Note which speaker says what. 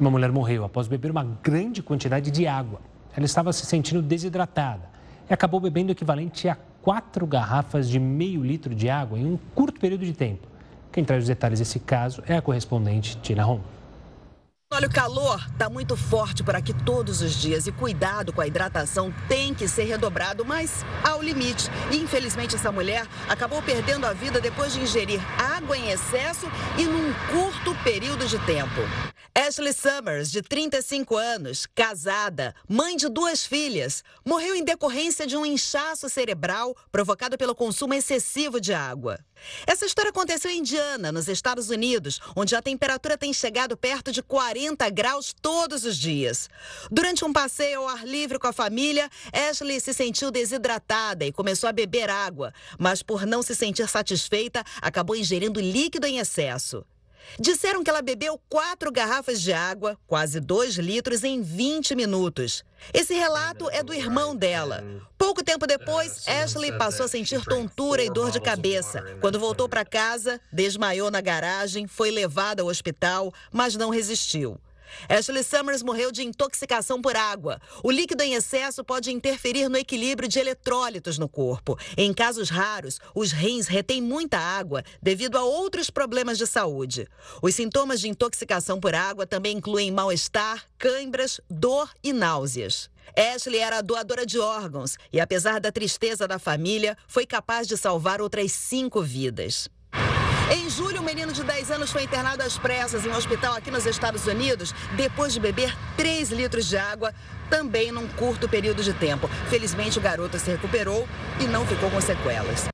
Speaker 1: Uma mulher morreu após beber uma grande quantidade de água. Ela estava se sentindo desidratada e acabou bebendo o equivalente a quatro garrafas de meio litro de água em um curto período de tempo. Quem traz os detalhes desse caso é a correspondente Tina Rom.
Speaker 2: Olha, o calor está muito forte por aqui todos os dias e cuidado com a hidratação tem que ser redobrado, mas ao limite. E, infelizmente, essa mulher acabou perdendo a vida depois de ingerir água em excesso e num curto período de tempo. Ashley Summers, de 35 anos, casada, mãe de duas filhas, morreu em decorrência de um inchaço cerebral provocado pelo consumo excessivo de água. Essa história aconteceu em Indiana, nos Estados Unidos, onde a temperatura tem chegado perto de 40 graus todos os dias. Durante um passeio ao ar livre com a família, Ashley se sentiu desidratada e começou a beber água, mas por não se sentir satisfeita, acabou ingerindo líquido em excesso. Disseram que ela bebeu quatro garrafas de água, quase dois litros, em 20 minutos. Esse relato é do irmão dela. Pouco tempo depois, é, Ashley passou a sentir tontura e dor de cabeça. Quando voltou para casa, desmaiou na garagem, foi levada ao hospital, mas não resistiu. Ashley Summers morreu de intoxicação por água. O líquido em excesso pode interferir no equilíbrio de eletrólitos no corpo. Em casos raros, os rins retêm muita água devido a outros problemas de saúde. Os sintomas de intoxicação por água também incluem mal-estar, cãibras, dor e náuseas. Ashley era doadora de órgãos e, apesar da tristeza da família, foi capaz de salvar outras cinco vidas. Em julho, um menino de 10 anos foi internado às pressas em um hospital aqui nos Estados Unidos depois de beber 3 litros de água, também num curto período de tempo. Felizmente, o garoto se recuperou e não ficou com sequelas.